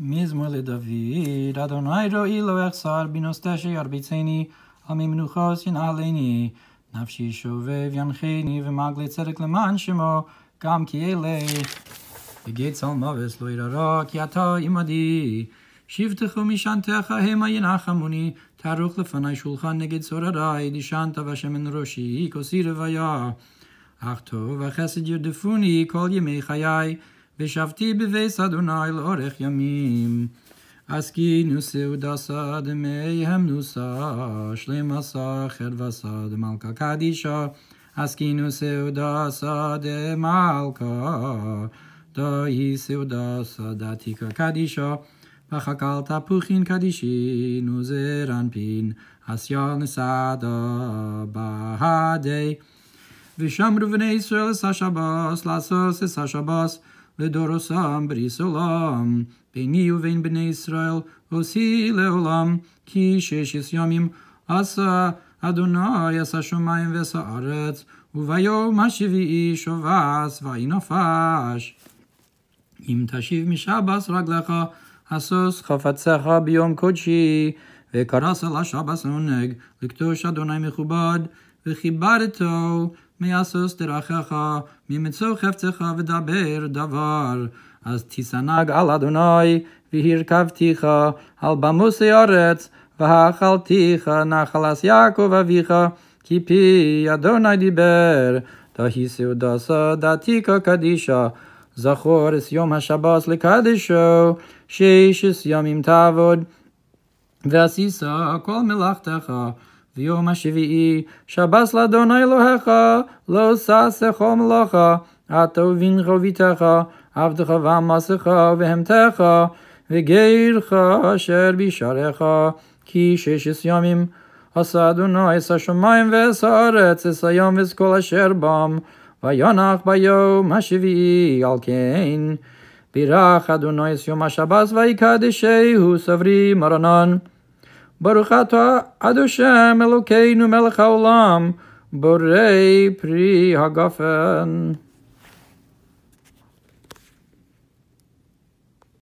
מזמוי לדביד, אדוני רואי לא איך שר בנוסטא שיירביצני על ממלוכוס ינעלייני נפשי שובב ינחייני ומגלי צדק למנשמו גם כי אלי יגיץ אל מווס לא ירערע כי אתה אימדי שיבטך ומשנתך האמה ינח אמוני תערוך לפניי שולחן נגד צוררייד ישנת ואשם אין ראשי כוסי רוויה אך טוב החסד ירדפוני כל ימי חיי ושבתי בבייס אדוני לאורך ימים. אַז קי נוסע דאס אד מיי האם נוסע שלימע סאַכער וואס אד מלכה קדישא, אַז קי נוסע דאס אד מאל קא דא היס דאס אד תיק קאדישע פאַך קאלט פוכין קאדישע נוזע רן פין אַז יא נסע דא באהדיי ושמרו בני ישראל סשבאס, לסוס סשבאס, לדורוסם בריס עולם. ביני ובין בני ישראל עושי לעולם, כי ששת ימים עשה אדוני עשה שמיים ועשה ארץ, וביום השביעי שובס נפש. אם תשיב משבס רגלך, אסוס חפצך ביום קודשי, וקרס על השבס עונג, לקדוש אדוני מכובד. ve khibarto me asos der khakha mi mit so khaft kha ve daber davar az tisanag aladunay ve hir kafti kha al bamus yaret ve ha khalti kha na khalas yakov לקדישו, kha ki pi adunay diber da hise sa da yom le sheish yom im tavod ve melachta kha ביום השביעי, שבאס לאדוני אלוהיך, לא סעסך או מלאכה, עד תאובין חוביתך, עבדך ועמסך ועמתך, וגירך אשר בישריך. כי שש ימים עשה אדוני אס השומאים וס הארץ, איס היום וס כל אשר בם, ויונך ביום השביעי, אלכן. בירך אדוני אס יום השבאס, ואי קדישי הוא סברי מרנן. Baruch atah Adoshem Elokeinu melech haolam, borei pri hagafen.